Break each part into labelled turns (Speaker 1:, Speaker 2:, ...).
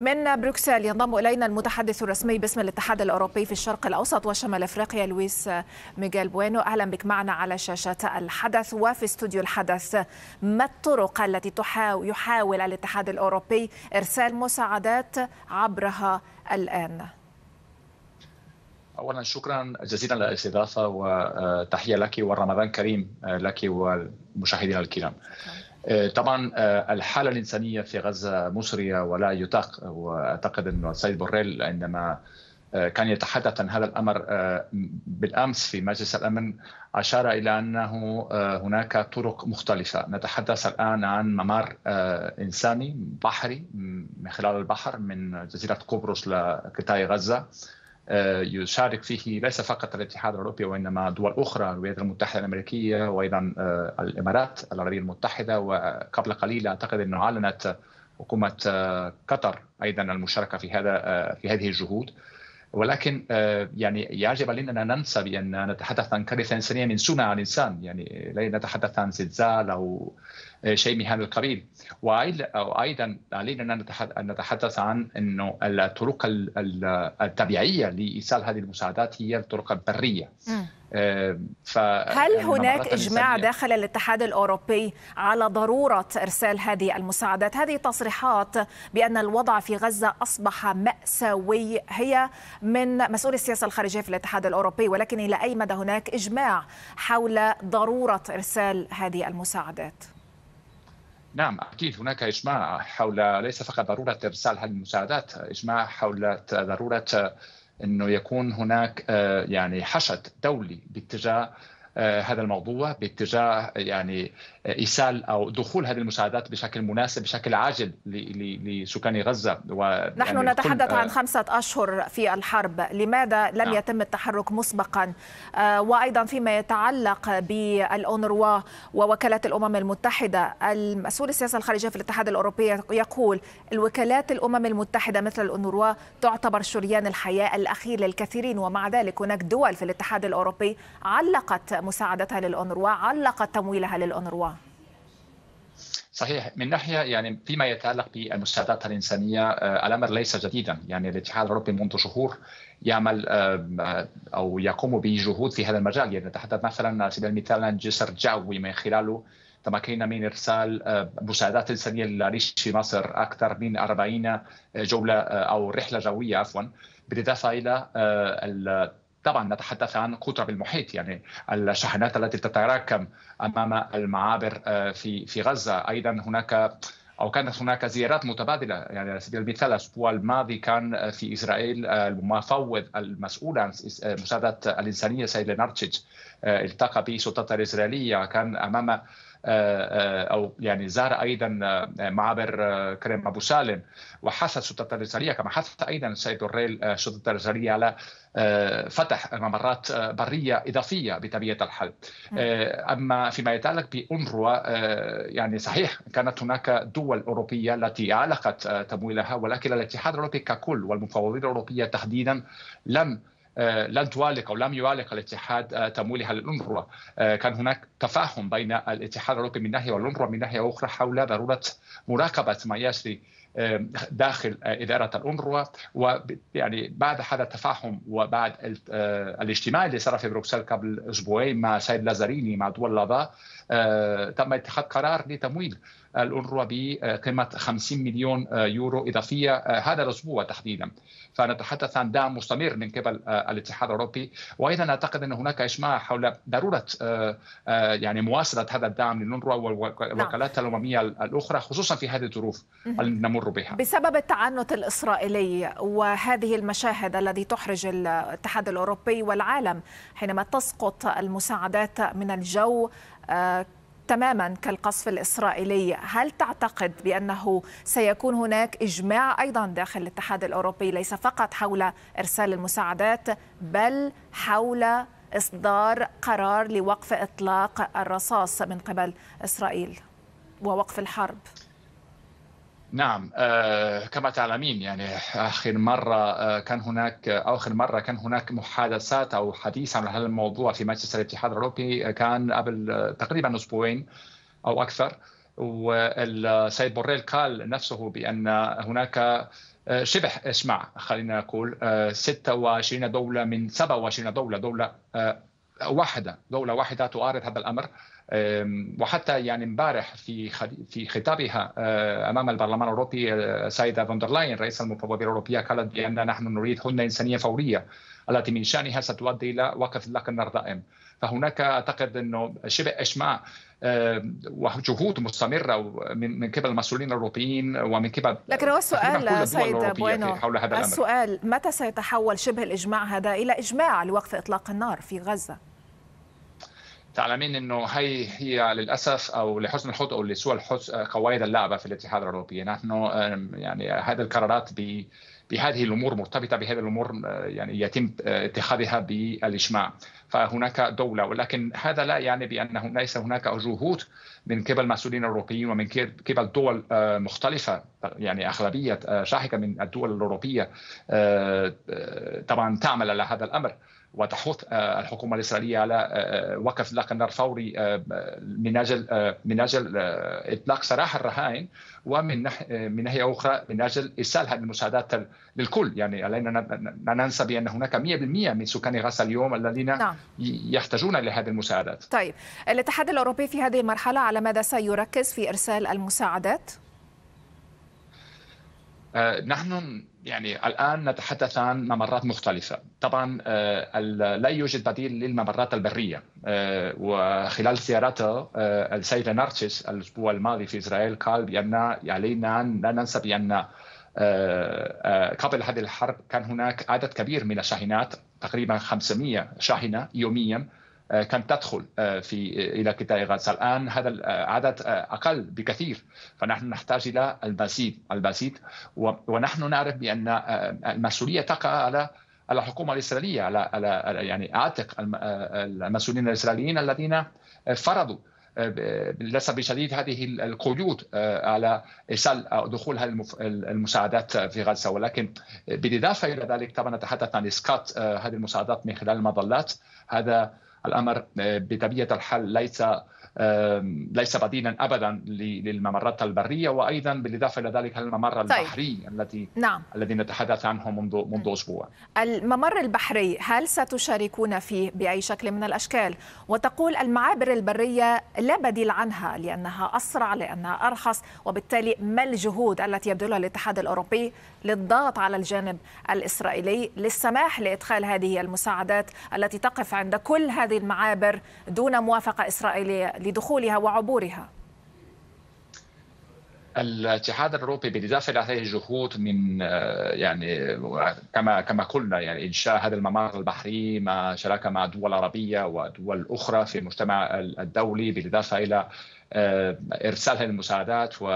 Speaker 1: من بروكسل ينضم الينا المتحدث الرسمي باسم الاتحاد الاوروبي في الشرق الاوسط وشمال افريقيا لويس ميغيل بوينو اهلا بك معنا على شاشه الحدث وفي استوديو الحدث ما الطرق التي تحاول يحاول الاتحاد الاوروبي ارسال مساعدات عبرها الان؟
Speaker 2: اولا شكرا جزيلا للاستضافه وتحيه لك ورمضان كريم لك والمشاهدين الكرام. شكرا. آه، طبعا آه، الحاله الانسانيه في غزه مصريه ولا يطاق واعتقد ان السيد بوريل عندما آه، كان يتحدث عن هذا الامر بالامس في مجلس الامن اشار الى انه هناك طرق مختلفه، نتحدث الان عن ممر انساني بحري من خلال البحر من جزيره قبرص لقطاع غزه آه، يشارك فيه ليس فقط الاتحاد الاوروبي وانما دول اخرى الولايات المتحده الامريكيه وايضا آه، الامارات العربيه المتحده وقبل قليل اعتقد انه اعلنت حكومه آه، قطر ايضا المشاركه في هذا في هذه الجهود ولكن آه، يعني يجب علينا ان ننسى بان نتحدث عن كارثه انسانيه من سنة على الانسان يعني لا نتحدث عن زلزال او آه، شيء من هذا القبيل وايضا علينا ان نتحدث عن انه الطرق الطبيعيه لايصال هذه المساعدات هي الطرق البريه آه، ف هل يعني هناك اجماع داخل
Speaker 1: الاتحاد الاوروبي على ضروره ارسال هذه المساعدات؟ هذه تصريحات بان الوضع في غزه اصبح ماساوي هي من مسؤول السياسه الخارجيه في الاتحاد الاوروبي ولكن الى اي مدى هناك اجماع حول ضروره ارسال هذه المساعدات؟
Speaker 2: نعم اكيد هناك اجماع حول ليس فقط ضروره ارسال هذه المساعدات، اجماع حول ضروره انه يكون هناك آه، يعني حشد دولي باتجاه آه، هذا الموضوع باتجاه يعني آه، ايصال او دخول هذه المساعدات بشكل مناسب بشكل عاجل لسكان غزه و
Speaker 1: نحن يعني نتحدث عن آه، خمسه اشهر في الحرب، لماذا لم نعم. يتم التحرك مسبقا؟ وايضا فيما يتعلق بالاونروا ووكاله الامم المتحده، المسؤول السياسه الخارجيه في الاتحاد الاوروبي يقول الوكالات الامم المتحده مثل الاونروا تعتبر شريان الحياه الاخير للكثيرين ومع ذلك هناك دول في الاتحاد الاوروبي علقت مساعدتها للأونروا علقت تمويلها للأونروا
Speaker 2: صحيح من ناحيه يعني فيما يتعلق بالمساعدات الانسانيه آه، الامر ليس جديدا يعني الاتحاد الاوروبي منذ شهور يعمل آه، او يقوم بجهود في هذا المجال يعني نتحدث مثلا على سبيل المثال عن جسر جوي من خلاله تمكنا من ارسال آه، مساعدات انسانيه للريش في مصر اكثر من 40 جوله او رحله جويه عفوا بالاضافه الى طبعا نتحدث عن قطر بالمحيط يعني الشاحنات التي تتراكم امام المعابر آه، في في غزه ايضا هناك او كانت هناك زيارات متبادله يعني على سبيل المثال الاسبوع الماضي كان في اسرائيل آه، المفوض المسؤول عن آه، مساعده الانسانيه سيد لينارتشيتش آه، التقى به السلطات الإسرائيلية كان أمام آه، آه، او يعني زار ايضا معبر كريم ابو سالم وحث السلطات الاسرائيليه كما حث ايضا السيد الريل السلطات الاسرائيليه على فتح ممرات بريه اضافيه بطبيعه الحال. اما فيما يتعلق بانروا يعني صحيح كانت هناك دول اوروبيه التي علقت تمويلها ولكن الاتحاد الاوروبي ككل والمفوضيه الاوروبيه تحديدا لم آه، لن توالق او لم يوالق الاتحاد آه، تمويلها للانروا آه، كان هناك تفاهم بين الاتحاد الاوروبي من ناحيه والانروا من ناحيه اخرى حول ضروره مراقبه ما يجري داخل آه، اداره الانروا ويعني بعد هذا التفاهم وبعد آه، الاجتماع اللي صار في بروكسل قبل اسبوعين مع سيد لازاريني مع دول لافا آه، تم اتخاذ قرار لتمويل الأنروا بقيمة 50 مليون يورو إضافية هذا الأسبوع تحديدا فنتحدث عن دعم مستمر من قبل الاتحاد الأوروبي وأيضا أعتقد أن هناك إجماع حول ضرورة يعني مواصلة هذا الدعم للأنروا والوكالات نعم. الأممية الأخرى خصوصا في هذه الظروف نمر بها
Speaker 1: بسبب التعنت الإسرائيلي وهذه المشاهد التي تحرج الاتحاد الأوروبي والعالم حينما تسقط المساعدات من الجو آه، تماما كالقصف الاسرائيلي، هل تعتقد بانه سيكون هناك اجماع ايضا داخل الاتحاد الاوروبي ليس فقط حول ارسال المساعدات بل حول اصدار قرار لوقف اطلاق الرصاص من قبل اسرائيل ووقف الحرب؟
Speaker 2: نعم آه، كما تعلمين يعني آخر مرة آه، كان هناك آه، آخر مرة كان هناك محادثات أو حديث عن هذا الموضوع في مجلس الاتحاد الأوروبي كان قبل تقريبا أسبوعين أو أكثر والسيد بوريل قال نفسه بأن هناك شبه اسمع خلينا نقول 26 دولة من 27 دولة دولة واحدة دولة واحدة تعارض هذا الأمر وحتى يعني امبارح في في خطابها أه، امام البرلمان الاوروبي السيده أه، فوندرلاين رئيس المفوضيه الاوروبيه قالت بان نحن نريد هدنه انسانيه فوريه التي من شانها ستؤدي الى وقف النار دائم فهناك اعتقد انه شبه اجماع أه، وجهود مستمره من قبل المسؤولين الاوروبيين ومن قبل لكن هو السؤال سيد بوينو حول هذا السؤال
Speaker 1: الأمر. متى سيتحول شبه الاجماع هذا الى اجماع لوقف اطلاق النار في غزه؟
Speaker 2: تعلمين انه هي هي للاسف او لحسن الحظ او لسوء الحظ قواعد اللعبه في الاتحاد الاوروبي نحن يعني هذه القرارات بهذه الامور مرتبطه بهذه الامور آه، يعني يتم آه، اتخاذها بالاجماع فهناك دوله ولكن هذا لا يعني بانه ليس هناك جهود من قبل المسؤولين الاوروبيين ومن قبل دول آه، مختلفه يعني اغلبيه شاحكه من الدول الاوروبيه طبعا تعمل على هذا الامر وتحث آه، الحكومه الاسرائيليه على آه، آه، وقف اطلاق النار فوري من اجل من اجل اطلاق سراح الرهائن ومن من ناحيه اخرى من اجل ارسال هذه المساعدات للكل يعني علينا لا ننسى بان هناك 100% من سكان غزه اليوم الذين نعم. يحتاجون لهذه المساعدات.
Speaker 1: طيب الاتحاد الاوروبي في هذه المرحله على ماذا سيركز في ارسال المساعدات؟
Speaker 2: نحن يعني الان نتحدث عن ممرات مختلفه طبعا آه، لا يوجد بديل للممرات البريه آه، وخلال زيارته السيد آه، نارتشيس الاسبوع الماضي في اسرائيل قال بان علينا يعني ان لا ننسى بان قبل هذه الحرب كان هناك عدد كبير من الشاحنات تقريبا 500 شاحنه يوميا آه، كانت تدخل آه، في آه، الى قطاع غزه الان هذا العدد اقل بكثير فنحن نحتاج الى المزيد المزيد ونحن نعرف بان المسؤوليه تقع على على الحكومه الاسرائيليه على على يعني اعتق المسؤولين الاسرائيليين الذين فرضوا للاسف بشديد هذه القيود على ارسال دخول هذه المساعدات في غزه ولكن بالاضافه الى ذلك طبعا نتحدث عن اسقاط هذه المساعدات من خلال المظلات هذا الأمر آه، بطبيعة الحال ليس ليس بديلا ابدا للممرات البريه وايضا بالاضافه الى ذلك الممر طيب. البحري التي نعم. الذي نتحدث عنه منذ منذ نعم. اسبوع.
Speaker 1: الممر البحري هل ستشاركون فيه باي شكل من الاشكال؟ وتقول المعابر البريه لا بديل عنها لانها اسرع لانها ارخص وبالتالي ما الجهود التي يبذلها الاتحاد الاوروبي للضغط على الجانب الاسرائيلي للسماح لادخال هذه المساعدات التي تقف عند كل هذه المعابر دون موافقه اسرائيليه لدخولها وعبورها؟
Speaker 2: الاتحاد الاوروبي بالاضافه الى هذه الجهود من آه، يعني كما كما قلنا يعني انشاء هذا الممر البحري مع شراكه مع دول عربيه ودول اخرى في المجتمع الدولي بالاضافه الى آه، ارسال هذه المساعدات و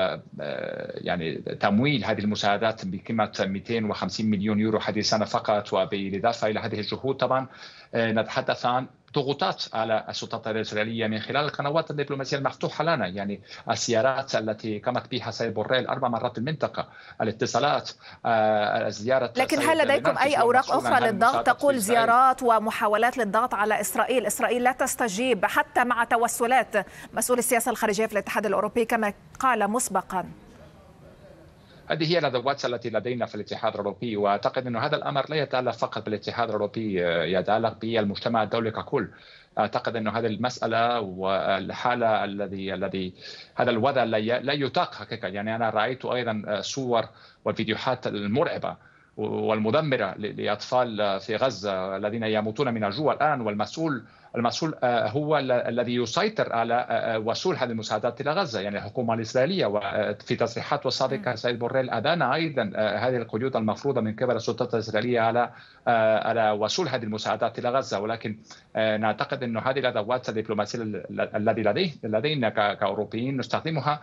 Speaker 2: آه، يعني تمويل هذه المساعدات بقيمه 250 مليون يورو هذه السنه فقط وبالاضافه الى هذه الجهود طبعا آه، نتحدث عن ضغوطات على السلطات الاسرائيليه من خلال القنوات الدبلوماسيه المفتوحه لنا يعني السيارات التي قامت بها سيد بوريل اربع مرات المنطقه الاتصالات زياره لكن هل لديكم اي اوراق اخرى للضغط تقول زيارات
Speaker 1: ومحاولات للضغط على اسرائيل اسرائيل لا تستجيب حتى مع توسلات مسؤول السياسه الخارجية في الاتحاد الأوروبي كما قال مسبقا
Speaker 2: هذه هي الادوات التي لدينا في الاتحاد الاوروبي واعتقد انه هذا الامر لا يتعلق فقط بالاتحاد الاوروبي آه، يتعلق بالمجتمع الدولي ككل اعتقد انه هذه المساله والحاله الذي الذي هذا الوضع لا يطاق حقيقه يعني انا رايت ايضا آه، صور وفيديوهات المرعبه والمدمره لاطفال آه، في غزه الذين يموتون من الجوع الان والمسؤول المسؤول آه، هو الذي يسيطر على آه، آه، وصول هذه المساعدات إلى غزة يعني الحكومة الإسرائيلية وفي تصريحات سابقة سيد بوريل أدان أيضا هذه القيود المفروضة من قبل السلطات الإسرائيلية على على وصول هذه المساعدات إلى غزة ولكن نعتقد انه هذه الأدوات الدبلوماسية الذي لديه لدينا كأوروبيين نستخدمها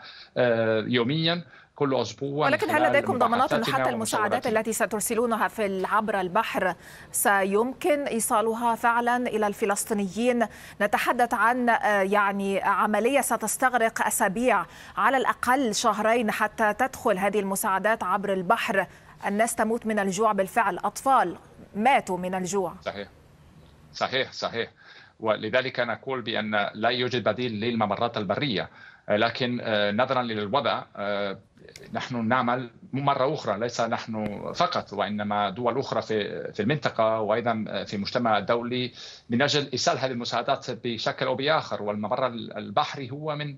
Speaker 2: يوميا كل اسبوع ولكن هل لديكم ضمانات انه حتى المساعدات التي
Speaker 1: سترسلونها في عبر البحر سيمكن ايصالها فعلا الى الفلسطينيين السوريين نتحدث عن آه، يعني عملية ستستغرق أسابيع على الأقل شهرين حتى تدخل هذه المساعدات عبر البحر الناس تموت من الجوع بالفعل أطفال ماتوا من الجوع
Speaker 2: صحيح صحيح صحيح ولذلك نقول بأن لا يوجد بديل للممرات البرية لكن آه، نظرا للوضع آه، نحن نعمل مرة أخرى ليس نحن فقط وإنما دول أخرى في في المنطقة وأيضا في المجتمع الدولي من أجل إيصال هذه المساعدات بشكل أو بآخر والممر البحري هو من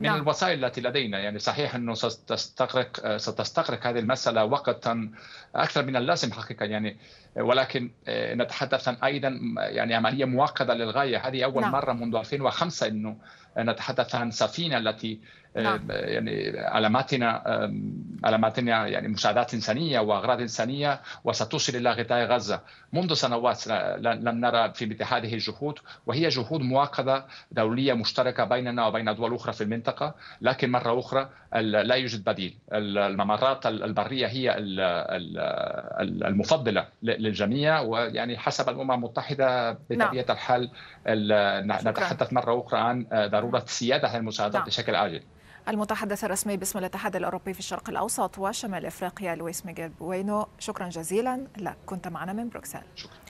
Speaker 2: من نعم. الوسائل التي لدينا يعني صحيح أنه ستستغرق ستستغرق هذه المسألة وقتا أكثر من اللازم حقيقة يعني ولكن آه، نتحدث عن أيضا يعني عملية معقدة للغاية هذه أول نعم. مرة منذ 2005 أنه نتحدث عن سفينة التي نعم. يعني علاماتنا علاماتنا يعني مساعدات انسانيه واغراض انسانيه وستوصل الى غطاء غزه منذ سنوات لم نرى في مثل هذه الجهود وهي جهود مؤكده دوليه مشتركه بيننا وبين دول اخرى في المنطقه لكن مره اخرى لا يوجد بديل الممرات البريه هي المفضله للجميع ويعني حسب الامم المتحده نعم. بطبيعه الحال نتحدث مره اخرى عن آه، ضروره سياده المساعدات نعم. بشكل عاجل
Speaker 1: المتحدث الرسمي باسم الاتحاد الأوروبي في الشرق الأوسط وشمال إفريقيا لويس ميغيل بوينو شكرا جزيلا لك كنت معنا من بروكسل شكرا.